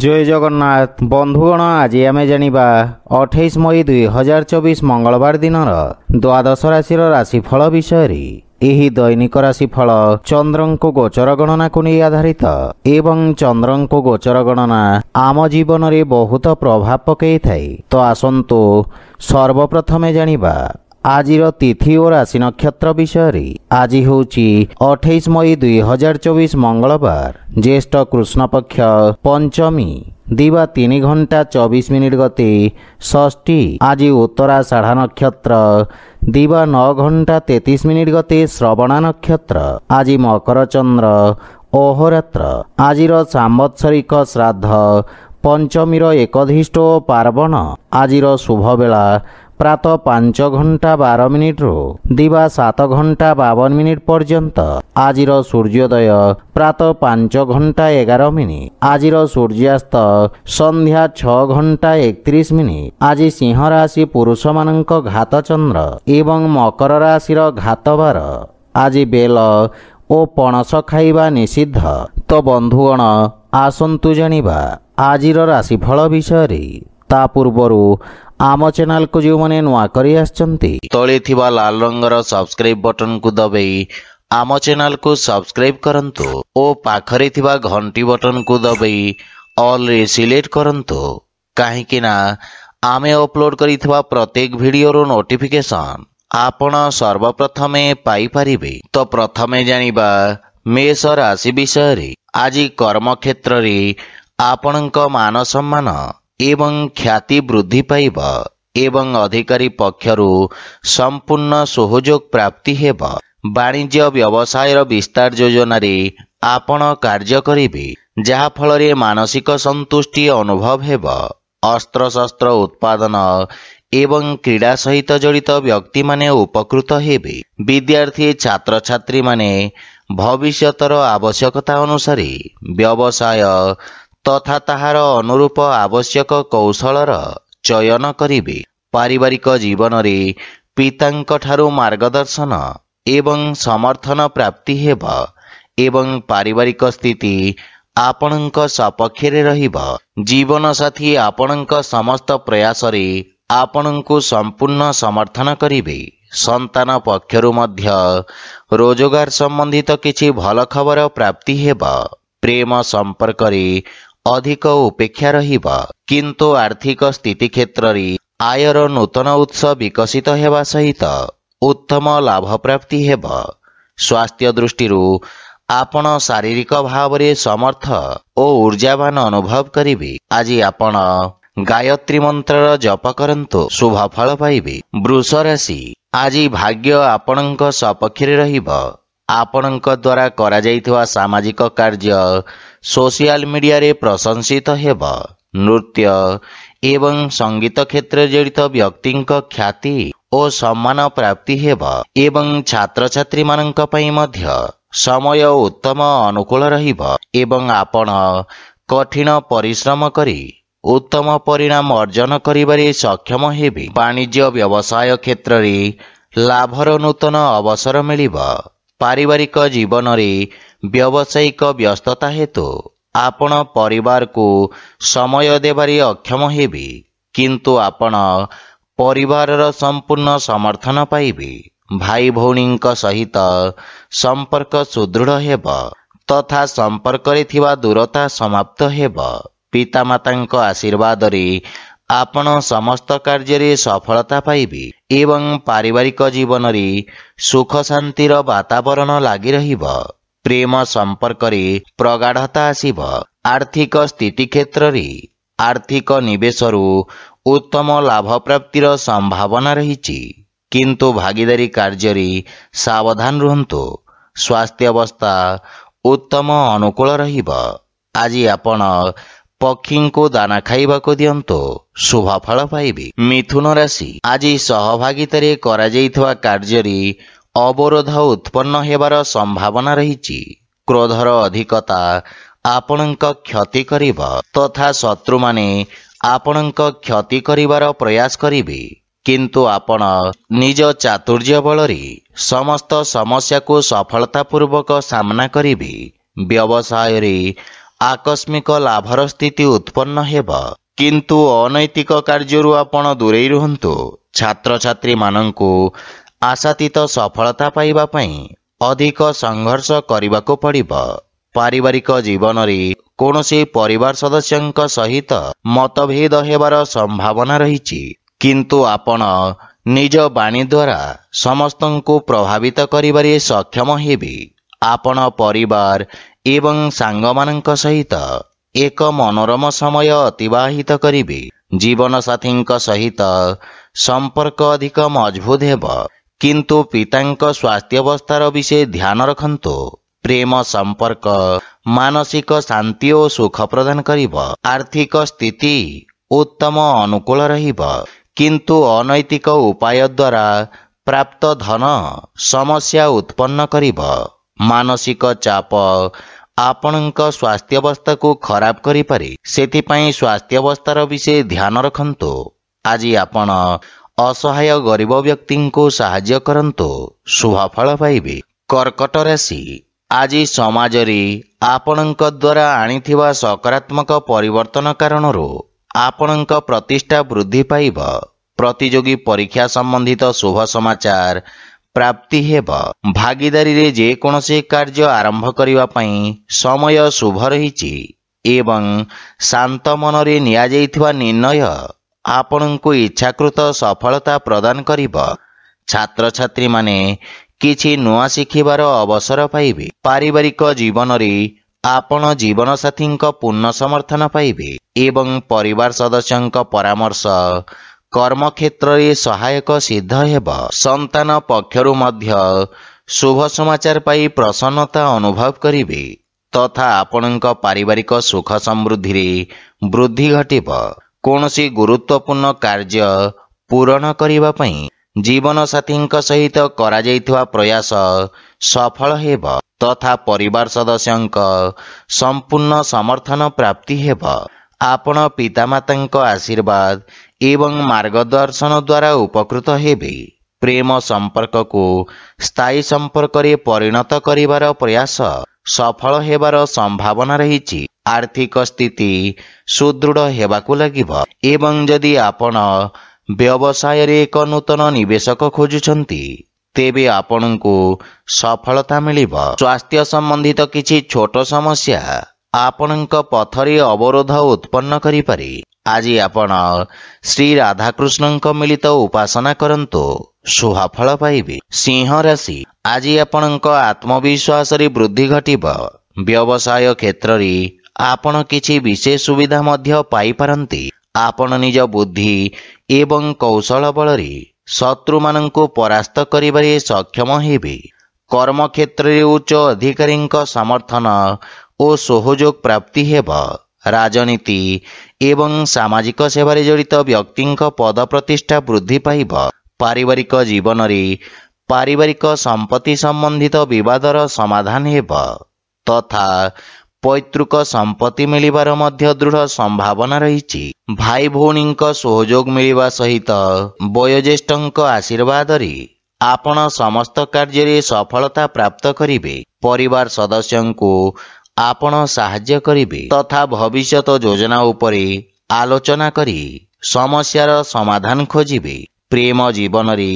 ଜୟ ଜଗନ୍ନାଥ ବନ୍ଧୁଗଣ ଆଜି ଆମେ ଜାଣିବା ଅଠେଇଶ ମଇ ଦୁଇ ହଜାର ଚବିଶ ମଙ୍ଗଳବାର ଦିନର ଦ୍ୱାଦଶ ରାଶିର ରାଶିଫଳ ବିଷୟରେ ଏହି ଦୈନିକ ରାଶିଫଳ ଚନ୍ଦ୍ରଙ୍କ ଗୋଚର ଗଣନାକୁ ନେଇ ଆଧାରିତ ଏବଂ ଚନ୍ଦ୍ରଙ୍କ ଗୋଚର ଗଣନା ଆମ ଜୀବନରେ ବହୁତ ପ୍ରଭାବ ପକାଇଥାଏ ତ ଆସନ୍ତୁ ସର୍ବପ୍ରଥମେ ଜାଣିବା ଆଜିର ତିଥି ଓ ରାଶି ନକ୍ଷତ୍ର ବିଷୟରେ ଆଜି ହେଉଛି ଅଠେଇଶ ମଇ ଦୁଇ ହଜାର ଚବିଶ ମଙ୍ଗଳବାର ଜ୍ୟେଷ୍ଠ କୃଷ୍ଣପକ୍ଷ ପଞ୍ଚମୀ ଦିବା ତିନି ଘଣ୍ଟା ଚବିଶ ମିନିଟ୍ ଗତି ଷଷ୍ଠୀ ଆଜି ଉତ୍ତରାଷାଢ଼ା ନକ୍ଷତ୍ର ଦିବା ନଅ ଘଣ୍ଟା ତେତିଶ ମିନିଟ୍ ଗତି ଶ୍ରବଣା ନକ୍ଷତ୍ର ଆଜି ମକର ଚନ୍ଦ୍ର ଓହରାତ୍ର ଆଜିର ସାମ୍ବତ୍ସରିକ ଶ୍ରାଦ୍ଧ ପଞ୍ଚମୀର ଏକଧିଷ୍ଟ ଓ ପାର୍ବଣ ଆଜିର ଶୁଭବେଳା ପ୍ରାତ ପାଞ୍ଚ ଘଣ୍ଟା ବାର ମିନିଟ୍ରୁ ଦିବା ସାତ ଘଣ୍ଟା ବାବନ ମିନିଟ୍ ପର୍ଯ୍ୟନ୍ତ ଆଜିର ସୂର୍ଯ୍ୟୋଦୟ ପ୍ରାତ ପାଞ୍ଚ ଘଣ୍ଟା ଏଗାର ମିନିଟ୍ ଆଜିର ସୂର୍ଯ୍ୟାସ୍ତ ସନ୍ଧ୍ୟା ଛଅ ଘଣ୍ଟା ଏକତିରିଶ ମିନିଟ୍ ଆଜି ସିଂହ ରାଶି ପୁରୁଷମାନଙ୍କ ଘାତ ଚନ୍ଦ୍ର ଏବଂ ମକର ରାଶିର ଘାତବାର ଆଜି ବେଲ ଓ ପଣସ ଖାଇବା ନିଷିଦ୍ଧ ତ ବନ୍ଧୁଗଣ ଆସନ୍ତୁ ଜାଣିବା ଆଜିର ରାଶିଫଳ ବିଷୟରେ ତା ପୂର୍ବରୁ आम चैनल को जो मैंने नुआ करी लाल रंगर सब्सक्राइब बटन को दबाई आम चैनल को सब्सक्राइब करंतु ओ पाखरे घंटी बटन को दबाई ऑल सिलेक्ट करंतु काहेकि ना अपलोड करिथिबा प्रत्येक भिडियो रो आपण सर्वप्रथमे पाई तो प्रथम जानिबा मेष राशि विषय आज कर्म क्षेत्र आपण आपणक मान सम्मान ଏବଂ ଖ୍ୟାତି ବୃଦ୍ଧି ପାଇବ ଏବଂ ଅଧିକାରୀ ପକ୍ଷରୁ ସମ୍ପୂର୍ଣ୍ଣ ସହଯୋଗ ପ୍ରାପ୍ତି ହେବ ବାଣିଜ୍ୟ ବ୍ୟବସାୟର ବିସ୍ତାର ଯୋଜନାରେ ଆପଣ କାର୍ଯ୍ୟ କରିବେ ଯାହାଫଳରେ ମାନସିକ ସନ୍ତୁଷ୍ଟି ଅନୁଭବ ହେବ ଅସ୍ତ୍ରଶସ୍ତ୍ର ଉତ୍ପାଦନ ଏବଂ କ୍ରୀଡ଼ା ସହିତ ଜଡ଼ିତ ବ୍ୟକ୍ତିମାନେ ଉପକୃତ ହେବେ ବିଦ୍ୟାର୍ଥୀ ଛାତ୍ରଛାତ୍ରୀମାନେ ଭବିଷ୍ୟତର ଆବଶ୍ୟକତା ଅନୁସାରେ ବ୍ୟବସାୟ ତଥା ତାହାର ଅନୁରୂପ ଆବଶ୍ୟକ କୌଶଳର ଚୟନ କରିବି ପାରିବାରିକ ଜୀବନରେ ପିତାଙ୍କଠାରୁ ମାର୍ଗଦର୍ଶନ ଏବଂ ସମର୍ଥନ ପ୍ରାପ୍ତି ହେବ ଏବଂ ପାରିବାରିକ ସ୍ଥିତି ଆପଣଙ୍କ ସପକ୍ଷରେ ରହିବ ଜୀବନସାଥୀ ଆପଣଙ୍କ ସମସ୍ତ ପ୍ରୟାସରେ ଆପଣଙ୍କୁ ସମ୍ପୂର୍ଣ୍ଣ ସମର୍ଥନ କରିବେ ସନ୍ତାନ ପକ୍ଷରୁ ମଧ୍ୟ ରୋଜଗାର ସମ୍ବନ୍ଧିତ କିଛି ଭଲ ଖବର ପ୍ରାପ୍ତି ହେବ ପ୍ରେମ ସମ୍ପର୍କରେ ଅଧିକ ଉପେକ୍ଷା ରହିବ କିନ୍ତୁ ଆର୍ଥିକ ସ୍ଥିତି କ୍ଷେତ୍ରରେ ଆୟର ନୂତନ ଉତ୍ସ ବିକଶିତ ହେବା ସହିତ ଉତ୍ତମ ଲାଭପ୍ରାପ୍ତି ହେବ ସ୍ୱାସ୍ଥ୍ୟ ଦୃଷ୍ଟିରୁ ଆପଣ ଶାରୀରିକ ଭାବରେ ସମର୍ଥ ଓ ଉର୍ଜାବାନ ଅନୁଭବ କରିବେ ଆଜି ଆପଣ ଗାୟତ୍ରୀ ମନ୍ତ୍ରର ଜପ କରନ୍ତୁ ଶୁଭ ଫଳ ପାଇବେ ବୃଷ ରାଶି ଆଜି ଭାଗ୍ୟ ଆପଣଙ୍କ ସପକ୍ଷରେ ରହିବ ଆପଣଙ୍କ ଦ୍ୱାରା କରାଯାଇଥିବା ସାମାଜିକ କାର୍ଯ୍ୟ ସୋସିଆଲ ମିଡ଼ିଆରେ ପ୍ରଶଂସିତ ହେବ ନୃତ୍ୟ ଏବଂ ସଙ୍ଗୀତ କ୍ଷେତ୍ରରେ ଜଡ଼ିତ ବ୍ୟକ୍ତିଙ୍କ ଖ୍ୟାତି ଓ ସମ୍ମାନ ପ୍ରାପ୍ତି ହେବ ଏବଂ ଛାତ୍ରଛାତ୍ରୀମାନଙ୍କ ପାଇଁ ମଧ୍ୟ ସମୟ ଉତ୍ତମ ଅନୁକୂଳ ରହିବ ଏବଂ ଆପଣ କଠିନ ପରିଶ୍ରମ କରି ଉତ୍ତମ ପରିଣାମ ଅର୍ଜନ କରିବାରେ ସକ୍ଷମ ହେବେ ବାଣିଜ୍ୟ ବ୍ୟବସାୟ କ୍ଷେତ୍ରରେ ଲାଭର ନୂତନ ଅବସର ମିଳିବ ପାରିବାରିକ ଜୀବନରେ ବ୍ୟବସାୟିକ ବ୍ୟସ୍ତତା ହେତୁ ଆପଣ ପରିବାରକୁ ସମୟ ଦେବାରେ ଅକ୍ଷମ ହେବେ କିନ୍ତୁ ଆପଣ ପରିବାରର ସମ୍ପୂର୍ଣ୍ଣ ସମର୍ଥନ ପାଇବେ ଭାଇ ଭଉଣୀଙ୍କ ସହିତ ସମ୍ପର୍କ ସୁଦୃଢ଼ ହେବ ତଥା ସମ୍ପର୍କରେ ଥିବା ଦୂରତା ସମାପ୍ତ ହେବ ପିତାମାତାଙ୍କ ଆଶୀର୍ବାଦରେ ଆପଣ ସମସ୍ତ କାର୍ଯ୍ୟରେ ସଫଳତା ପାଇବେ ଏବଂ ପାରିବାରିକ ଜୀବନରେ ସୁଖ ଶାନ୍ତିର ବାତାବରଣ ଲାଗି ରହିବ ପ୍ରେମ ସମ୍ପର୍କରେ ପ୍ରଗାଢ଼ତା ଆସିବ ଆର୍ଥିକ ସ୍ଥିତି କ୍ଷେତ୍ରରେ ଆର୍ଥିକ ନିବେଶରୁ ଉତ୍ତମ ଲାଭପ୍ରାପ୍ତିର ସମ୍ଭାବନା ରହିଛି କିନ୍ତୁ ଭାଗିଦାରୀ କାର୍ଯ୍ୟରେ ସାବଧାନ ରୁହନ୍ତୁ ସ୍ୱାସ୍ଥ୍ୟ ଅବସ୍ଥା ଉତ୍ତମ ଅନୁକୂଳ ରହିବ ଆଜି ଆପଣ ପକ୍ଷୀଙ୍କୁ ଦାନା ଖାଇବାକୁ ଦିଅନ୍ତୁ ଶୁଭଫଳ ପାଇବେ ମିଥୁନ ରାଶି ଆଜି ସହଭାଗିତାରେ କରାଯାଇଥିବା କାର୍ଯ୍ୟରେ ଅବରୋଧ ଉତ୍ପନ୍ନ ହେବାର ସମ୍ଭାବନା ରହିଛି କ୍ରୋଧର ଅଧିକତା ଆପଣଙ୍କ କ୍ଷତି କରିବ ତଥା ଶତ୍ରୁମାନେ ଆପଣଙ୍କ କ୍ଷତି କରିବାର ପ୍ରୟାସ କରିବେ କିନ୍ତୁ ଆପଣ ନିଜ ଚାତୁର୍ଯ୍ୟ ବଳରେ ସମସ୍ତ ସମସ୍ୟାକୁ ସଫଳତାପୂର୍ବକ ସାମ୍ନା କରିବେ ବ୍ୟବସାୟରେ ଆକସ୍ମିକ ଲାଭର ସ୍ଥିତି ଉତ୍ପନ୍ନ ହେବ କିନ୍ତୁ ଅନୈତିକ କାର୍ଯ୍ୟରୁ ଆପଣ ଦୂରେଇ ରୁହନ୍ତୁ ଛାତ୍ରଛାତ୍ରୀମାନଙ୍କୁ ଆଶାତୀତ ସଫଳତା ପାଇବା ପାଇଁ ଅଧିକ ସଂଘର୍ଷ କରିବାକୁ ପଡ଼ିବ ପାରିବାରିକ ଜୀବନରେ କୌଣସି ପରିବାର ସଦସ୍ୟଙ୍କ ସହିତ ମତଭେଦ ହେବାର ସମ୍ଭାବନା ରହିଛି କିନ୍ତୁ ଆପଣ ନିଜ ବାଣୀ ଦ୍ୱାରା ସମସ୍ତଙ୍କୁ ପ୍ରଭାବିତ କରିବାରେ ସକ୍ଷମ ହେବେ ଆପଣ ପରିବାର ଏବଂ ସାଙ୍ଗମାନଙ୍କ ସହିତ ଏକ ମନୋରମ ସମୟ ଅତିବାହିତ କରିବେ ଜୀବନସାଥୀଙ୍କ ସହିତ ସମ୍ପର୍କ ଅଧିକ ମଜବୁତ ହେବ କିନ୍ତୁ ପିତାଙ୍କ ସ୍ୱାସ୍ଥ୍ୟବସ୍ଥାର ବିଷୟ ଧ୍ୟାନ ରଖନ୍ତୁ ପ୍ରେମ ସମ୍ପର୍କ ମାନସିକ ଶାନ୍ତି ଓ ସୁଖ ପ୍ରଦାନ କରିବ ଆର୍ଥିକ ସ୍ଥିତି ଉତ୍ତମ ଅନୁକୂଳ ରହିବ କିନ୍ତୁ ଅନୈତିକ ଉପାୟ ଦ୍ୱାରା ପ୍ରାପ୍ତ ଧନ ସମସ୍ୟା ଉତ୍ପନ୍ନ କରିବ ମାନସିକ ଚାପ ଆପଣଙ୍କ ସ୍ୱାସ୍ଥ୍ୟବସ୍ଥାକୁ ଖରାପ କରିପାରେ ସେଥିପାଇଁ ସ୍ୱାସ୍ଥ୍ୟବସ୍ଥାର ବିଷୟ ଧ୍ୟାନ ରଖନ୍ତୁ ଆଜି ଆପଣ ଅସହାୟ ଗରିବ ବ୍ୟକ୍ତିଙ୍କୁ ସାହାଯ୍ୟ କରନ୍ତୁ ଶୁଭଫଳ ପାଇବେ କର୍କଟ ରାଶି ଆଜି ସମାଜରେ ଆପଣଙ୍କ ଦ୍ୱାରା ଆଣିଥିବା ସକାରାତ୍ମକ ପରିବର୍ତ୍ତନ କାରଣରୁ ଆପଣଙ୍କ ପ୍ରତିଷ୍ଠା ବୃଦ୍ଧି ପାଇବ ପ୍ରତିଯୋଗୀ ପରୀକ୍ଷା ସମ୍ବନ୍ଧିତ ଶୁଭ ସମାଚାର ପ୍ରାପ୍ତି ହେବ ଭାଗିଦାରୀରେ ଯେକୌଣସି କାର୍ଯ୍ୟ ଆରମ୍ଭ କରିବା ପାଇଁ ସମୟ ଶୁଭ ରହିଛି ଏବଂ ଶାନ୍ତ ମନରେ ନିଆଯାଇଥିବା ନିର୍ଣ୍ଣୟ ଆପଣଙ୍କୁ ଇଚ୍ଛାକୃତ ସଫଳତା ପ୍ରଦାନ କରିବ ଛାତ୍ରଛାତ୍ରୀମାନେ କିଛି ନୂଆ ଶିଖିବାର ଅବସର ପାଇବେ ପାରିବାରିକ ଜୀବନରେ ଆପଣ ଜୀବନସାଥୀଙ୍କ ପୂର୍ଣ୍ଣ ସମର୍ଥନ ପାଇବେ ଏବଂ ପରିବାର ସଦସ୍ୟଙ୍କ ପରାମର୍ଶ କର୍ମକ୍ଷେତ୍ରରେ ସହାୟକ ସିଦ୍ଧ ହେବ ସନ୍ତାନ ପକ୍ଷରୁ ମଧ୍ୟ ଶୁଭ ସମାଚାର ପାଇ ପ୍ରସନ୍ନତା ଅନୁଭବ କରିବେ ତଥା ଆପଣଙ୍କ ପାରିବାରିକ ସୁଖ ସମୃଦ୍ଧିରେ ବୃଦ୍ଧି ଘଟିବ କୌଣସି ଗୁରୁତ୍ୱପୂର୍ଣ୍ଣ କାର୍ଯ୍ୟ ପୂରଣ କରିବା ପାଇଁ ଜୀବନସାଥୀଙ୍କ ସହିତ କରାଯାଇଥିବା ପ୍ରୟାସ ସଫଳ ହେବ ତଥା ପରିବାର ସଦସ୍ୟଙ୍କ ସମ୍ପୂର୍ଣ୍ଣ ସମର୍ଥନ ପ୍ରାପ୍ତି ହେବ ଆପଣ ପିତାମାତାଙ୍କ ଆଶୀର୍ବାଦ ଏବଂ ମାର୍ଗଦର୍ଶନ ଦ୍ୱାରା ଉପକୃତ ହେବେ ପ୍ରେମ ସମ୍ପର୍କକୁ ସ୍ଥାୟୀ ସମ୍ପର୍କରେ ପରିଣତ କରିବାର ପ୍ରୟାସ ସଫଳ ହେବାର ସମ୍ଭାବନା ରହିଛି ଆର୍ଥିକ ସ୍ଥିତି ସୁଦୃଢ଼ ହେବାକୁ ଲାଗିବ ଏବଂ ଯଦି ଆପଣ ବ୍ୟବସାୟରେ ଏକ ନୂତନ ନିବେଶକ ଖୋଜୁଛନ୍ତି ତେବେ ଆପଣଙ୍କୁ ସଫଳତା ମିଳିବ ସ୍ୱାସ୍ଥ୍ୟ ସମ୍ବନ୍ଧିତ କିଛି ଛୋଟ ସମସ୍ୟା ଆପଣଙ୍କ ପଥରେ ଅବରୋଧ ଉତ୍ପନ୍ନ କରିପାରେ ଆଜି ଆପଣ ଶ୍ରୀ ରାଧାକୃଷ୍ଣଙ୍କ ମିଳିତ ଉପାସନା କରନ୍ତୁ ସୁହାଫଳ ପାଇବେ ସିଂହ ରାଶି ଆଜି ଆପଣଙ୍କ ଆତ୍ମବିଶ୍ୱାସରେ ବୃଦ୍ଧି ଘଟିବ ବ୍ୟବସାୟ କ୍ଷେତ୍ରରେ ଆପଣ କିଛି ବିଶେଷ ସୁବିଧା ମଧ୍ୟ ପାଇପାରନ୍ତି ଆପଣ ନିଜ ବୁଦ୍ଧି ଏବଂ କୌଶଳ ବଳରେ ଶତ୍ରୁମାନଙ୍କୁ ପରାସ୍ତ କରିବାରେ ସକ୍ଷମ ହେବେ କର୍ମକ୍ଷେତ୍ରରେ ଉଚ୍ଚ ଅଧିକାରୀଙ୍କ ସମର୍ଥନ ଓ ସହଯୋଗ ପ୍ରାପ୍ତି ହେବ ରାଜନୀତି ଏବଂ ସାମାଜିକ ସେବାରେ ଜଡ଼ିତ ବ୍ୟକ୍ତିଙ୍କ ପଦ ପ୍ରତିଷ୍ଠା ବୃଦ୍ଧି ପାଇବ ପାରିବାରିକ ଜୀବନରେ ପାରିବାରିକ ସମ୍ପତ୍ତି ସମ୍ବନ୍ଧିତ ବିବାଦର ସମାଧାନ ହେବ ତଥା ପୈତୃକ ସମ୍ପତ୍ତି ମିଳିବାର ମଧ୍ୟ ଦୃଢ଼ ସମ୍ଭାବନା ରହିଛି ଭାଇ ଭଉଣୀଙ୍କ ସହଯୋଗ ମିଳିବା ସହିତ ବୟୋଜ୍ୟେଷ୍ଠଙ୍କ ଆଶୀର୍ବାଦରେ ଆପଣ ସମସ୍ତ କାର୍ଯ୍ୟରେ ସଫଳତା ପ୍ରାପ୍ତ କରିବେ ପରିବାର ସଦସ୍ୟଙ୍କୁ ଆପଣ ସାହାଯ୍ୟ କରିବେ ତଥା ଭବିଷ୍ୟତ ଯୋଜନା ଉପରେ ଆଲୋଚନା କରି ସମସ୍ୟାର ସମାଧାନ ଖୋଜିବେ ପ୍ରେମ ଜୀବନରେ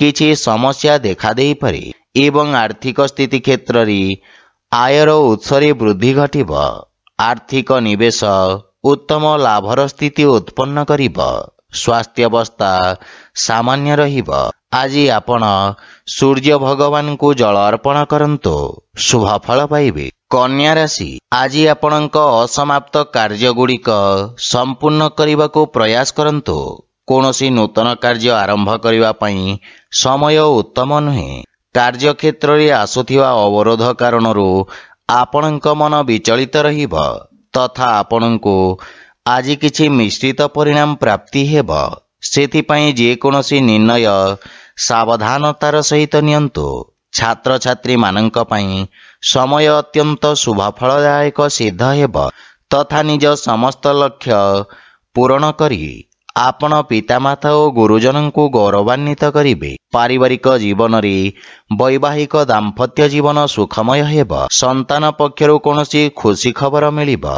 କିଛି ସମସ୍ୟା ଦେଖାଦେଇପାରେ ଏବଂ ଆର୍ଥିକ ସ୍ଥିତି କ୍ଷେତ୍ରରେ ଆୟର ଉତ୍ସରେ ବୃଦ୍ଧି ଘଟିବ ଆର୍ଥିକ ନିବେଶ ଉତ୍ତମ ଲାଭର ସ୍ଥିତି ଉତ୍ପନ୍ନ କରିବ ସ୍ୱାସ୍ଥ୍ୟବସ୍ଥା ସାମାନ୍ୟ ରହିବ ଆଜି ଆପଣ ସୂର୍ଯ୍ୟ ଭଗବାନଙ୍କୁ ଜଳ ଅର୍ପଣ କରନ୍ତୁ ଶୁଭଫଳ ପାଇବେ କନ୍ୟା ରାଶି ଆଜି ଆପଣଙ୍କ ଅସମାପ୍ତ କାର୍ଯ୍ୟଗୁଡ଼ିକ ସମ୍ପୂର୍ଣ୍ଣ କରିବାକୁ ପ୍ରୟାସ କରନ୍ତୁ କୌଣସି ନୂତନ କାର୍ଯ୍ୟ ଆରମ୍ଭ କରିବା ପାଇଁ ସମୟ ଉତ୍ତମ ନୁହେଁ କାର୍ଯ୍ୟକ୍ଷେତ୍ରରେ ଆସୁଥିବା ଅବରୋଧ କାରଣରୁ ଆପଣଙ୍କ ମନ ବିଚଳିତ ରହିବ ତଥା ଆପଣଙ୍କୁ ଆଜି କିଛି ମିଶ୍ରିତ ପରିଣାମ ପ୍ରାପ୍ତି ହେବ ସେଥିପାଇଁ ଯେକୌଣସି ନିର୍ଣ୍ଣୟ ସାବଧାନତାର ସହିତ ନିଅନ୍ତୁ ଛାତ୍ରଛାତ୍ରୀମାନଙ୍କ ପାଇଁ ସମୟ ଅତ୍ୟନ୍ତ ଶୁଭଫଳଦାୟକ ସିଦ୍ଧ ହେବ ତଥା ନିଜ ସମସ୍ତ ଲକ୍ଷ୍ୟ ପୂରଣ କରି ଆପଣ ପିତାମାତା ଓ ଗୁରୁଜନଙ୍କୁ ଗୌରବାନ୍ୱିତ କରିବେ ପାରିବାରିକ ଜୀବନରେ ବୈବାହିକ ଦାମ୍ପତ୍ୟ ଜୀବନ ସୁଖମୟ ହେବ ସନ୍ତାନ ପକ୍ଷରୁ କୌଣସି ଖୁସି ଖବର ମିଳିବ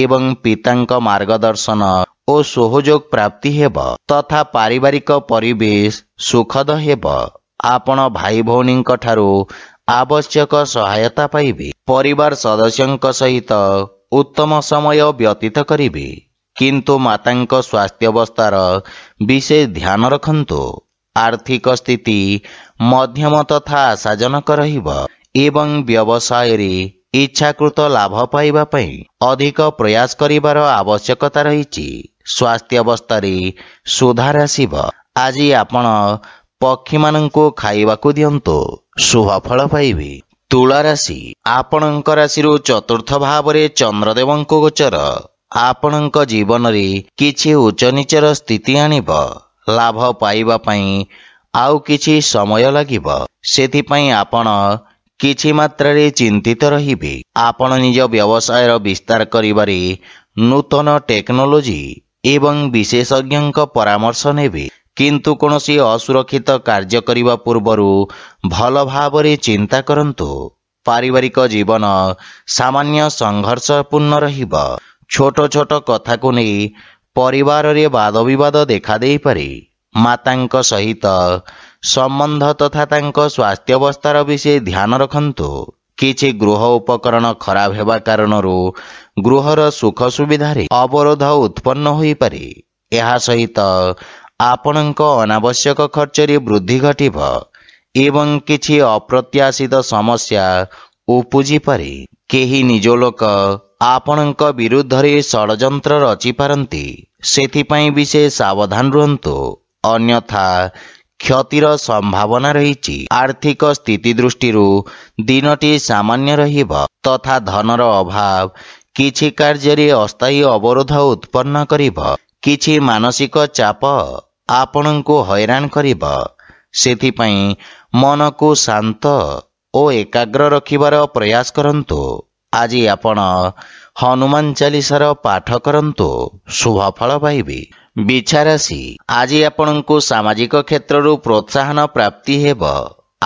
ଏବଂ ପିତାଙ୍କ ମାର୍ଗଦର୍ଶନ ଓ ସହଯୋଗ ପ୍ରାପ୍ତି ହେବ ତଥା ପାରିବାରିକ ପରିବେଶ ସୁଖଦ ହେବ ଆପଣ ଭାଇ ଭଉଣୀଙ୍କ ଠାରୁ ଆବଶ୍ୟକ ସହାୟତା ପାଇବେ ପରିବାର ସଦସ୍ୟଙ୍କ ସହିତ ଉତ୍ତମ ସମୟ ବ୍ୟତୀତ କରିବେ କିନ୍ତୁ ମାତାଙ୍କ ସ୍ୱାସ୍ଥ୍ୟବସ୍ଥାର ବିଶେଷ ଧ୍ୟାନ ରଖନ୍ତୁ ଆର୍ଥିକ ସ୍ଥିତି ମଧ୍ୟମ ତଥା ଆଶାଜନକ ରହିବ ଏବଂ ବ୍ୟବସାୟରେ ଇଚ୍ଛାକୃତ ଲାଭ ପାଇବା ପାଇଁ ଅଧିକ ପ୍ରୟାସ କରିବାର ଆବଶ୍ୟକତା ରହିଛି ସ୍ୱାସ୍ଥ୍ୟାବସ୍ଥାରେ ସୁଧାର ଆସିବ ଆଜି ଆପଣ ପକ୍ଷୀମାନଙ୍କୁ ଖାଇବାକୁ ଦିଅନ୍ତୁ ଶୁଭଫଳ ପାଇବେ ତୁଳା ରାଶି ଆପଣଙ୍କ ରାଶିରୁ ଚତୁର୍ଥ ଭାବରେ ଚନ୍ଦ୍ରଦେବଙ୍କୁ ଗୋଚର ଆପଣଙ୍କ ଜୀବନରେ କିଛି ଉଚ୍ଚନୀଚର ସ୍ଥିତି ଆଣିବ ଲାଭ ପାଇବା ପାଇଁ ଆଉ କିଛି ସମୟ ଲାଗିବ ସେଥିପାଇଁ ଆପଣ କିଛି ମାତ୍ରାରେ ଚିନ୍ତିତ ରହିବେ ଆପଣ ନିଜ ବ୍ୟବସାୟର ବିସ୍ତାର କରିବାରେ ନୂତନ ଟେକ୍ନୋଲୋଜି ଏବଂ ବିଶେଷଜ୍ଞଙ୍କ ପରାମର୍ଶ ନେବେ କିନ୍ତୁ କୌଣସି ଅସୁରକ୍ଷିତ କାର୍ଯ୍ୟ କରିବା ପୂର୍ବରୁ ଭଲ ଭାବରେ ଚିନ୍ତା କରନ୍ତୁ ପାରିବାରିକ ଜୀବନ ସାମାନ୍ୟ ସଂଘର୍ଷପୂର୍ଣ୍ଣ ରହିବ ଛୋଟ ଛୋଟ କଥାକୁ ନେଇ ପରିବାରରେ ବାଦବିବାଦ ଦେଖାଦେଇପାରେ ମାତାଙ୍କ ସହିତ ସମ୍ବନ୍ଧ ତଥା ତାଙ୍କ ସ୍ୱାସ୍ଥ୍ୟବସ୍ଥାର ବି ସେ ଧ୍ୟାନ ରଖନ୍ତୁ କିଛି ଗୃହ ଉପକରଣ ଖରାପ ହେବା କାରଣରୁ ଗୃହର ସୁଖ ସୁବିଧାରେ ଅବରୋଧ ଉତ୍ପନ୍ନ ହୋଇପାରେ ଏହା ସହିତ ଆପଣଙ୍କ ଅନାବଶ୍ୟକ ଖର୍ଚ୍ଚରେ ବୃଦ୍ଧି ଘଟିବ ଏବଂ କିଛି ଅପ୍ରତ୍ୟାଶିତ ସମସ୍ୟା ଉପୁଜିପାରେ କେହି ନିଜ ଲୋକ ଆପଣଙ୍କ ବିରୁଦ୍ଧରେ ଷଡ଼ଯନ୍ତ୍ର ରଚିପାରନ୍ତି ସେଥିପାଇଁ ବିଶେଷ ସାବଧାନ ରୁହନ୍ତୁ ଅନ୍ୟଥା କ୍ଷତିର ସମ୍ଭାବନା ରହିଛି ଆର୍ଥିକ ସ୍ଥିତି ଦୃଷ୍ଟିରୁ ଦିନଟି ସାମାନ୍ୟ ରହିବ ତଥା ଧନର ଅଭାବ କିଛି କାର୍ଯ୍ୟରେ ଅସ୍ଥାୟୀ ଅବରୋଧ ଉତ୍ପନ୍ନ କରିବ କିଛି ମାନସିକ ଚାପ ଆପଣଙ୍କୁ ହଇରାଣ କରିବ ସେଥିପାଇଁ ମନକୁ ଶାନ୍ତ ଓ ଏକାଗ୍ର ରଖିବାର ପ୍ରୟାସ କରନ୍ତୁ ଆଜି ଆପଣ ହନୁମାନ ଚାଳିଶାର ପାଠ କରନ୍ତୁ ଶୁଭଫଳ ପାଇବେ ବିଛାରାଶି ଆଜି ଆପଣଙ୍କୁ ସାମାଜିକ କ୍ଷେତ୍ରରୁ ପ୍ରୋତ୍ସାହନ ପ୍ରାପ୍ତି ହେବ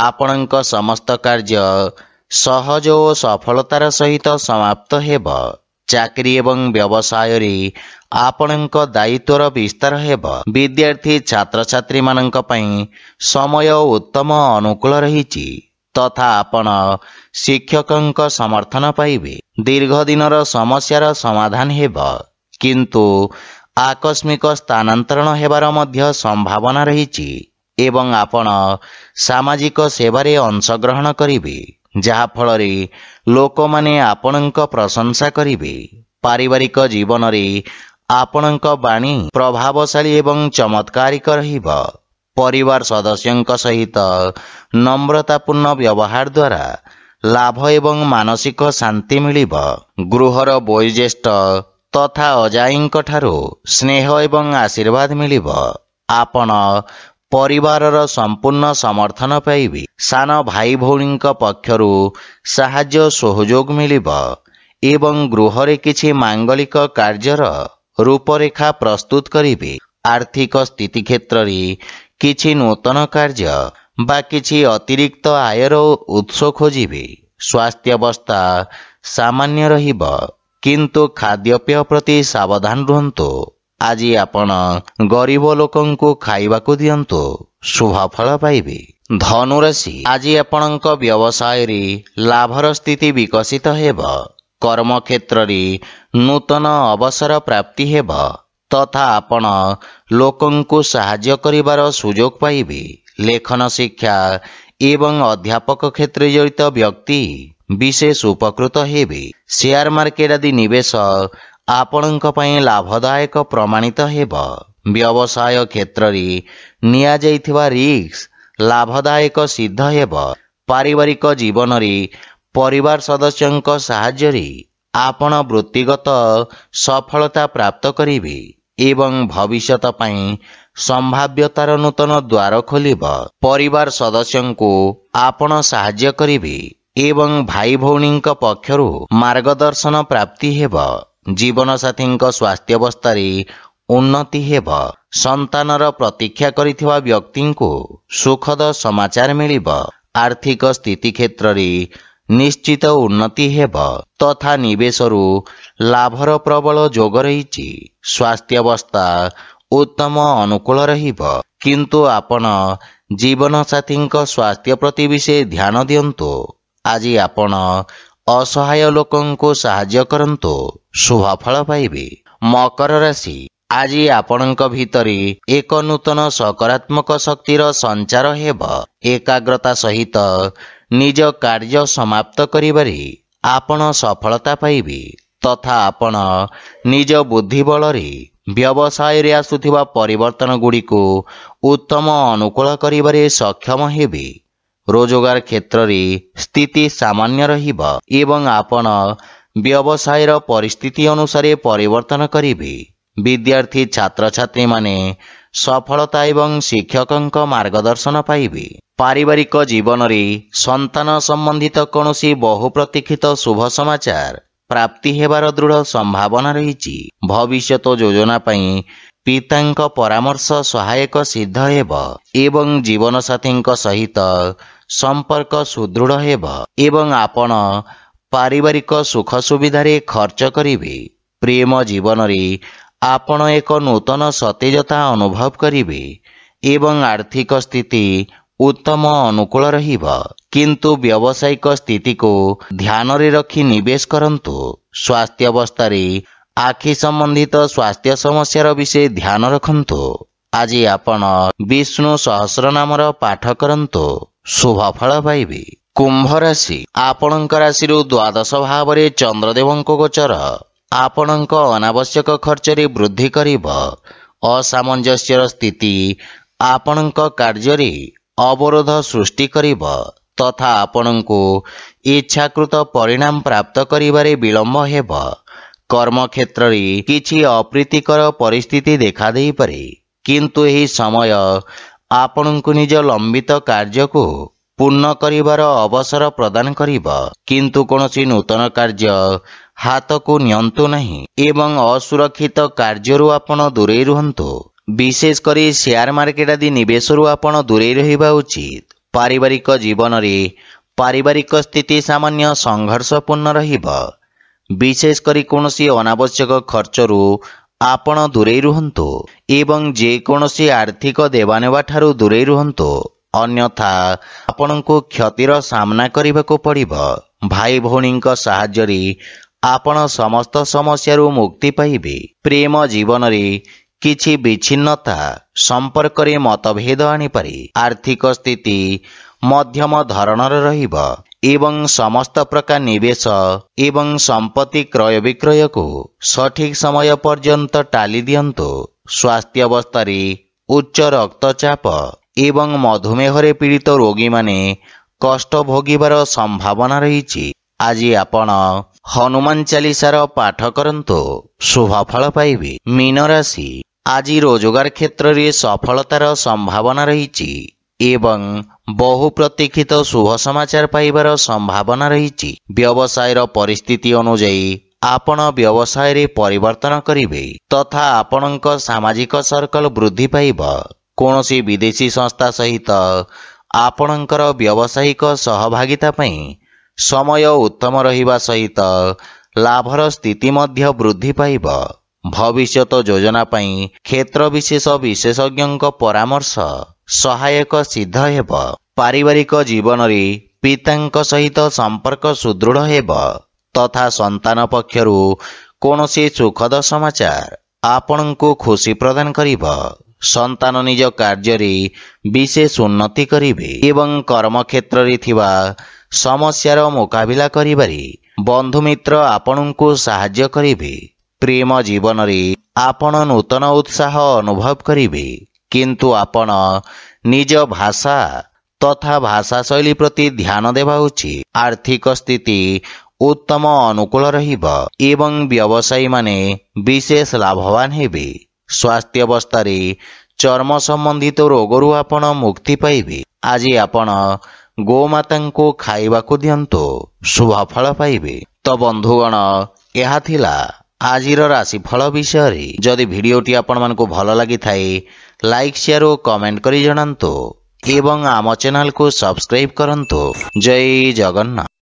ଆପଣଙ୍କ ସମସ୍ତ କାର୍ଯ୍ୟ ସହଜ ଓ ସଫଳତାର ସହିତ ସମାପ୍ତ ହେବ ଚାକିରି ଏବଂ ବ୍ୟବସାୟରେ ଆପଣଙ୍କ ଦାୟିତ୍ୱର ବିସ୍ତାର ହେବ ବିଦ୍ୟାର୍ଥୀ ଛାତ୍ରଛାତ୍ରୀମାନଙ୍କ ପାଇଁ ସମୟ ଉତ୍ତମ ଅନୁକୂଳ ରହିଛି ତଥା ଆପଣ ଶିକ୍ଷକଙ୍କ ସମର୍ଥନ ପାଇବେ ଦୀର୍ଘଦିନର ସମସ୍ୟାର ସମାଧାନ ହେବ କିନ୍ତୁ ଆକସ୍ମିକ ସ୍ଥାନାନ୍ତରଣ ହେବାର ମଧ୍ୟ ସମ୍ଭାବନା ରହିଛି ଏବଂ ଆପଣ ସାମାଜିକ ସେବାରେ ଅଂଶଗ୍ରହଣ କରିବେ ଯାହାଫଳରେ ଲୋକମାନେ ଆପଣଙ୍କ ପ୍ରଶଂସା କରିବେ ପାରିବାରିକ ଜୀବନରେ ଆପଣଙ୍କ ବାଣୀ ପ୍ରଭାବଶାଳୀ ଏବଂ ଚମତ୍କାରିକ ରହିବ परिवार सदस्य सहित नम्रतापूर्ण व्यवहार द्वारा लाभ एवं मानसिक शान्ति मियो गृह रयोज्येष्ठ तथा अजायीको ठु स्नेह एवं आशीर्वाद मियो परिवारर सम्पूर्ण समर्थन पाबे सान भाइ भौ मांगलिक कार्यर रूपरेखा प्रस्तुत गरे आर्थिक स्थिति क्षेत्रले କିଛି ନୂତନ କାର୍ଯ୍ୟ ବା କିଛି ଅତିରିକ୍ତ ଆୟର ଉତ୍ସ ଖୋଜିବେ ସ୍ୱାସ୍ଥ୍ୟାବସ୍ଥା ସାମାନ୍ୟ ରହିବ କିନ୍ତୁ ଖାଦ୍ୟପେୟ ପ୍ରତି ସାବଧାନ ରୁହନ୍ତୁ ଆଜି ଆପଣ ଗରିବ ଲୋକଙ୍କୁ ଖାଇବାକୁ ଦିଅନ୍ତୁ ଶୁଭଫଳ ପାଇବେ ଧନୁରାଶି ଆଜି ଆପଣଙ୍କ ବ୍ୟବସାୟରେ ଲାଭର ସ୍ଥିତି ବିକଶିତ ହେବ କର୍ମକ୍ଷେତ୍ରରେ ନୂତନ ଅବସର ପ୍ରାପ୍ତି ହେବ ତଥା ଆପଣ ଲୋକଙ୍କୁ ସାହାଯ୍ୟ କରିବାର ସୁଯୋଗ ପାଇବେ ଲେଖନ ଶିକ୍ଷା ଏବଂ ଅଧ୍ୟାପକ କ୍ଷେତ୍ରରେ ଜଡ଼ିତ ବ୍ୟକ୍ତି ବିଶେଷ ଉପକୃତ ହେବେ ସେୟାର ମାର୍କେଟ ଆଦି ନିବେଶ ଆପଣଙ୍କ ପାଇଁ ଲାଭଦାୟକ ପ୍ରମାଣିତ ହେବ ବ୍ୟବସାୟ କ୍ଷେତ୍ରରେ ନିଆଯାଇଥିବା ରିସ୍କ ଲାଭଦାୟକ ସିଦ୍ଧ ହେବ ପାରିବାରିକ ଜୀବନରେ ପରିବାର ସଦସ୍ୟଙ୍କ ସାହାଯ୍ୟରେ ଆପଣ ବୃତ୍ତିଗତ ସଫଳତା ପ୍ରାପ୍ତ କରିବେ ଏବଂ ଭବିଷ୍ୟତ ପାଇଁ ସମ୍ଭାବ୍ୟତାର ନୂତନ ଦ୍ୱାର ଖୋଲିବ ପରିବାର ସଦସ୍ୟଙ୍କୁ ଆପଣ ସାହାଯ୍ୟ କରିବେ ଏବଂ ଭାଇ ଭଉଣୀଙ୍କ ପକ୍ଷରୁ ମାର୍ଗଦର୍ଶନ ପ୍ରାପ୍ତି ହେବ ଜୀବନସାଥୀଙ୍କ ସ୍ୱାସ୍ଥ୍ୟବସ୍ଥାରେ ଉନ୍ନତି ହେବ ସନ୍ତାନର ପ୍ରତୀକ୍ଷା କରିଥିବା ବ୍ୟକ୍ତିଙ୍କୁ ସୁଖଦ ସମାଚାର ମିଳିବ ଆର୍ଥିକ ସ୍ଥିତି କ୍ଷେତ୍ରରେ ନିଶ୍ଚିତ ଉନ୍ନତି ହେବ ତଥା ନିବେଶରୁ ଲାଭର ପ୍ରବଳ ଯୋଗ ରହିଛି ସ୍ୱାସ୍ଥ୍ୟାବସ୍ଥା ଉତ୍ତମ ଅନୁକୂଳ ରହିବ କିନ୍ତୁ ଆପଣ ଜୀବନସାଥୀଙ୍କ ସ୍ୱାସ୍ଥ୍ୟ ପ୍ରତି ବିଷୟ ଧ୍ୟାନ ଦିଅନ୍ତୁ ଆଜି ଆପଣ ଅସହାୟ ଲୋକଙ୍କୁ ସାହାଯ୍ୟ କରନ୍ତୁ ଶୁଭଫଳ ପାଇବେ ମକର ରାଶି ଆଜି ଆପଣଙ୍କ ଭିତରେ ଏକ ନୂତନ ସକାରାତ୍ମକ ଶକ୍ତିର ସଞ୍ଚାର ହେବ ଏକାଗ୍ରତା ସହିତ ନିଜ କାର୍ଯ୍ୟ ସମାପ୍ତ କରିବାରେ ଆପଣ ସଫଳତା ପାଇବେ ତଥା ଆପଣ ନିଜ ବୁଦ୍ଧି ବଳରେ ବ୍ୟବସାୟରେ ଆସୁଥିବା ପରିବର୍ତ୍ତନଗୁଡ଼ିକୁ ଉତ୍ତମ ଅନୁକୂଳ କରିବାରେ ସକ୍ଷମ ହେବେ ରୋଜଗାର କ୍ଷେତ୍ରରେ ସ୍ଥିତି ସାମାନ୍ୟ ରହିବ ଏବଂ ଆପଣ ବ୍ୟବସାୟର ପରିସ୍ଥିତି ଅନୁସାରେ ପରିବର୍ତ୍ତନ କରିବେ ବିଦ୍ୟାର୍ଥୀ ଛାତ୍ରଛାତ୍ରୀମାନେ ସଫଳତା ଏବଂ ଶିକ୍ଷକଙ୍କ ମାର୍ଗଦର୍ଶନ ପାଇବି ପାରିବାରିକ ଜୀବନରେ ସନ୍ତାନ ସମ୍ବନ୍ଧିତ କୌଣସି ବହୁପ୍ରତୀକ୍ଷିତ ଶୁଭ ସମାଚାର ପ୍ରାପ୍ତି ହେବାର ଦୃଢ଼ ସମ୍ଭାବନା ରହିଛି ଭବିଷ୍ୟତ ଯୋଜନା ପାଇଁ ପିତାଙ୍କ ପରାମର୍ଶ ସହାୟକ ସିଦ୍ଧ ହେବ ଏବଂ ଜୀବନସାଥୀଙ୍କ ସହିତ ସମ୍ପର୍କ ସୁଦୃଢ଼ ହେବ ଏବଂ ଆପଣ ପାରିବାରିକ ସୁଖ ସୁବିଧାରେ ଖର୍ଚ୍ଚ କରିବେ ପ୍ରେମ ଜୀବନରେ ଆପଣ ଏକ ନୂତନ ସତେଜତା ଅନୁଭବ କରିବେ ଏବଂ ଆର୍ଥିକ ସ୍ଥିତି ଉତ୍ତମ ଅନୁକୂଳ ରହିବ କିନ୍ତୁ ବ୍ୟବସାୟିକ ସ୍ଥିତିକୁ ଧ୍ୟାନରେ ରଖି ନିବେଶ କରନ୍ତୁ ସ୍ୱାସ୍ଥ୍ୟ ଅବସ୍ଥାରେ ଆଖି ସମ୍ବନ୍ଧିତ ସ୍ୱାସ୍ଥ୍ୟ ସମସ୍ୟାର ବିଷୟ ଧ୍ୟାନ ରଖନ୍ତୁ ଆଜି ଆପଣ ବିଷ୍ଣୁ ସହସ୍ର ନାମର ପାଠ କରନ୍ତୁ ଶୁଭଫଳ ପାଇବେ କୁମ୍ଭ ରାଶି ଆପଣଙ୍କ ରାଶିରୁ ଦ୍ୱାଦଶ ଭାବରେ ଚନ୍ଦ୍ରଦେବଙ୍କ ଗୋଚର ଆପଣଙ୍କ ଅନାବଶ୍ୟକ ଖର୍ଚ୍ଚରେ ବୃଦ୍ଧି କରିବ ଅସାମଞ୍ଜସ୍ୟର ସ୍ଥିତି ଆପଣଙ୍କ କାର୍ଯ୍ୟରେ ଅବରୋଧ ସୃଷ୍ଟି କରିବ ତଥା ଆପଣଙ୍କୁ ଇଚ୍ଛାକୃତ ପରିଣାମ ପ୍ରାପ୍ତ କରିବାରେ ବିଳମ୍ବ ହେବ କର୍ମକ୍ଷେତ୍ରରେ କିଛି ଅପ୍ରୀତିକର ପରିସ୍ଥିତି ଦେଖାଦେଇପାରେ କିନ୍ତୁ ଏହି ସମୟ ଆପଣଙ୍କୁ ନିଜ ଲମ୍ବିତ କାର୍ଯ୍ୟକୁ ପୂର୍ଣ୍ଣ କରିବାର ଅବସର ପ୍ରଦାନ କରିବ କିନ୍ତୁ କୌଣସି ନୂତନ କାର୍ଯ୍ୟ ହାତକୁ ନିଅନ୍ତୁ ନାହିଁ ଏବଂ ଅସୁରକ୍ଷିତ କାର୍ଯ୍ୟରୁ ଆପଣ ଦୂରେଇ ରୁହନ୍ତୁ ବିଶେଷ କରି ସେୟାର ମାର୍କେଟ ଆଦି ନିବେଶରୁ ଆପଣ ଦୂରେଇ ରହିବା ଉଚିତ ପାରିବାରିକ ଜୀବନରେ ପାରିବାରିକ ସ୍ଥିତି ସାମାନ୍ୟ ସଂଘର୍ଷପୂର୍ଣ୍ଣ ରହିବ ବିଶେଷ କରି କୌଣସି ଅନାବଶ୍ୟକ ଖର୍ଚ୍ଚରୁ ଆପଣ ଦୂରେଇ ରୁହନ୍ତୁ ଏବଂ ଯେକୌଣସି ଆର୍ଥିକ ଦେବାନେବା ଠାରୁ ଦୂରେଇ ରୁହନ୍ତୁ ଅନ୍ୟଥା ଆପଣଙ୍କୁ କ୍ଷତିର ସାମ୍ନା କରିବାକୁ ପଡ଼ିବ ଭାଇ ଭଉଣୀଙ୍କ ସାହାଯ୍ୟରେ ଆପଣ ସମସ୍ତ ସମସ୍ୟାରୁ ମୁକ୍ତି ପାଇବେ ପ୍ରେମ ଜୀବନରେ କିଛି ବିଚ୍ଛିନ୍ନତା ସମ୍ପର୍କରେ ମତଭେଦ ଆଣିପାରେ ଆର୍ଥିକ ସ୍ଥିତି ମଧ୍ୟମ ଧରଣର ରହିବ ଏବଂ ସମସ୍ତ ପ୍ରକାର ନିବେଶ ଏବଂ ସମ୍ପତ୍ତି କ୍ରୟ ବିକ୍ରୟକୁ ସଠିକ୍ ସମୟ ପର୍ଯ୍ୟନ୍ତ ଟାଲି ଦିଅନ୍ତୁ ସ୍ୱାସ୍ଥ୍ୟାବସ୍ଥାରେ ଉଚ୍ଚ ରକ୍ତଚାପ ଏବଂ ମଧୁମେହରେ ପୀଡ଼ିତ ରୋଗୀମାନେ କଷ୍ଟ ଭୋଗିବାର ସମ୍ଭାବନା ରହିଛି ଆଜି ଆପଣ ହନୁମାନ ଚାଲିସାର ପାଠ କରନ୍ତୁ ଶୁଭଫଳ ପାଇବେ ମୀନ ରାଶି ଆଜି ରୋଜଗାର କ୍ଷେତ୍ରରେ ସଫଳତାର ସମ୍ଭାବନା ରହିଛି ଏବଂ ବହୁ ପ୍ରତୀକ୍ଷିତ ଶୁଭ ସମାଚାର ପାଇବାର ସମ୍ଭାବନା ରହିଛି ବ୍ୟବସାୟର ପରିସ୍ଥିତି ଅନୁଯାୟୀ ଆପଣ ବ୍ୟବସାୟରେ ପରିବର୍ତ୍ତନ କରିବେ ତଥା ଆପଣଙ୍କ ସାମାଜିକ ସର୍କଲ ବୃଦ୍ଧି ପାଇବ କୌଣସି ବିଦେଶୀ ସଂସ୍ଥା ସହିତ ଆପଣଙ୍କର ବ୍ୟବସାୟିକ ସହଭାଗିତା ପାଇଁ ସମୟ ଉତ୍ତମ ରହିବା ସହିତ ଲାଭର ସ୍ଥିତି ମଧ୍ୟ ବୃଦ୍ଧି ପାଇବ ଭବିଷ୍ୟତ ଯୋଜନା ପାଇଁ କ୍ଷେତ୍ର ବିଶେଷ ବିଶେଷଜ୍ଞଙ୍କ ପରାମର୍ଶ ସହାୟକ ସିଦ୍ଧ ହେବ ପାରିବାରିକ ଜୀବନରେ ପିତାଙ୍କ ସହିତ ସମ୍ପର୍କ ସୁଦୃଢ଼ ହେବ ତଥା ସନ୍ତାନ ପକ୍ଷରୁ କୌଣସି ସୁଖଦ ସମାଚାର ଆପଣଙ୍କୁ ଖୁସି ପ୍ରଦାନ କରିବ ସନ୍ତାନ ନିଜ କାର୍ଯ୍ୟରେ ବିଶେଷ ଉନ୍ନତି କରିବେ ଏବଂ କର୍ମକ୍ଷେତ୍ରରେ ଥିବା ସମସ୍ୟାର ମୁକାବିଲା କରିବାରେ ବନ୍ଧୁମିତ୍ର ଆପଣଙ୍କୁ ସାହାଯ୍ୟ କରିବେ ପ୍ରେମ ଜୀବନରେ ଆପଣ ନୂତନ ଉତ୍ସାହ ଅନୁଭବ କରିବେ କିନ୍ତୁ ଆପଣ ନିଜ ଭାଷା ତଥା ଭାଷା ଶୈଳୀ ପ୍ରତି ଧ୍ୟାନ ଦେବା ଉଚିତ ଆର୍ଥିକ ସ୍ଥିତି ଉତ୍ତମ ଅନୁକୂଳ ରହିବ ଏବଂ ବ୍ୟବସାୟୀମାନେ ବିଶେଷ ଲାଭବାନ ହେବେ ସ୍ୱାସ୍ଥ୍ୟବସ୍ଥାରେ ଚର୍ମ ସମ୍ବନ୍ଧିତ ରୋଗରୁ ଆପଣ ମୁକ୍ତି ପାଇବେ ଆଜି ଆପଣ ଗୋମାତାଙ୍କୁ ଖାଇବାକୁ ଦିଅନ୍ତୁ ଶୁଭଫଳ ପାଇବେ ତ ବନ୍ଧୁଗଣ ଏହା ଥିଲା ଆଜିର ରାଶିଫଳ ବିଷୟରେ ଯଦି ଭିଡ଼ିଓଟି ଆପଣମାନଙ୍କୁ ଭଲ ଲାଗିଥାଏ ଲାଇକ୍ ସେୟାର ଓ କମେଣ୍ଟ କରି ଜଣାନ୍ତୁ ଏବଂ ଆମ ଚ୍ୟାନେଲକୁ ସବସ୍କ୍ରାଇବ୍ କରନ୍ତୁ ଜୟ ଜଗନ୍ନାଥ